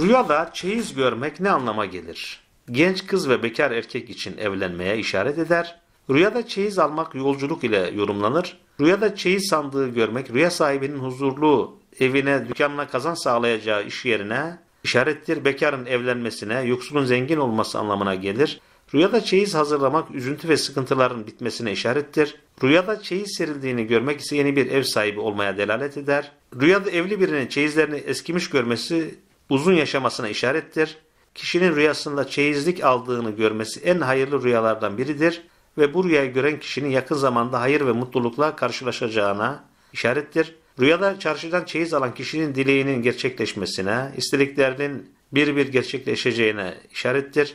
Rüyada çeyiz görmek ne anlama gelir? Genç kız ve bekar erkek için evlenmeye işaret eder. Rüyada çeyiz almak yolculuk ile yorumlanır. Rüyada çeyiz sandığı görmek rüya sahibinin huzurlu evine, dükkanına kazan sağlayacağı iş yerine işarettir. Bekarın evlenmesine, yoksulun zengin olması anlamına gelir. Rüyada çeyiz hazırlamak üzüntü ve sıkıntıların bitmesine işarettir. Rüyada çeyiz serildiğini görmek ise yeni bir ev sahibi olmaya delalet eder. Rüyada evli birinin çeyizlerini eskimiş görmesi uzun yaşamasına işarettir. Kişinin rüyasında çeyizlik aldığını görmesi en hayırlı rüyalardan biridir ve bu rüyayı gören kişinin yakın zamanda hayır ve mutlulukla karşılaşacağına işarettir. Rüyada çarşıdan çeyiz alan kişinin dileğinin gerçekleşmesine, istediklerinin bir bir gerçekleşeceğine işarettir.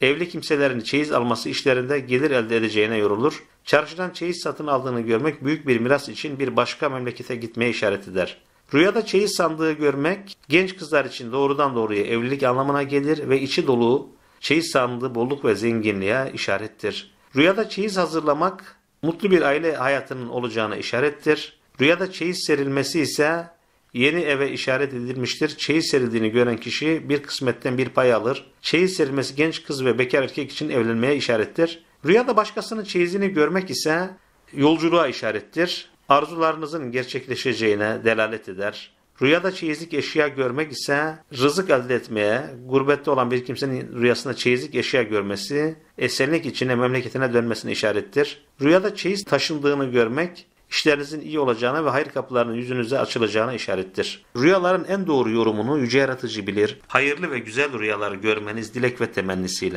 Evli kimselerin çeyiz alması işlerinde gelir elde edeceğine yorulur. Çarşıdan çeyiz satın aldığını görmek büyük bir miras için bir başka memlekete gitmeye işaret eder. Rüyada çeyiz sandığı görmek genç kızlar için doğrudan doğruya evlilik anlamına gelir ve içi dolu çeyiz sandığı bolluk ve zenginliğe işarettir. Rüyada çeyiz hazırlamak mutlu bir aile hayatının olacağına işarettir. Rüyada çeyiz serilmesi ise yeni eve işaret edilmiştir. Çeyiz serildiğini gören kişi bir kısmetten bir pay alır. Çeyiz serilmesi genç kız ve bekar erkek için evlenmeye işarettir. Rüyada başkasının çeyizini görmek ise yolculuğa işarettir arzularınızın gerçekleşeceğine delalet eder. Rüyada çeyizlik eşya görmek ise rızık elde etmeye, gurbette olan bir kimsenin rüyasında çeyizlik eşya görmesi, esenlik içine memleketine dönmesini işarettir. Rüyada çeyiz taşındığını görmek, işlerinizin iyi olacağına ve hayır kapılarının yüzünüze açılacağına işarettir. Rüyaların en doğru yorumunu yüce yaratıcı bilir. Hayırlı ve güzel rüyalar görmeniz dilek ve temennisiyle.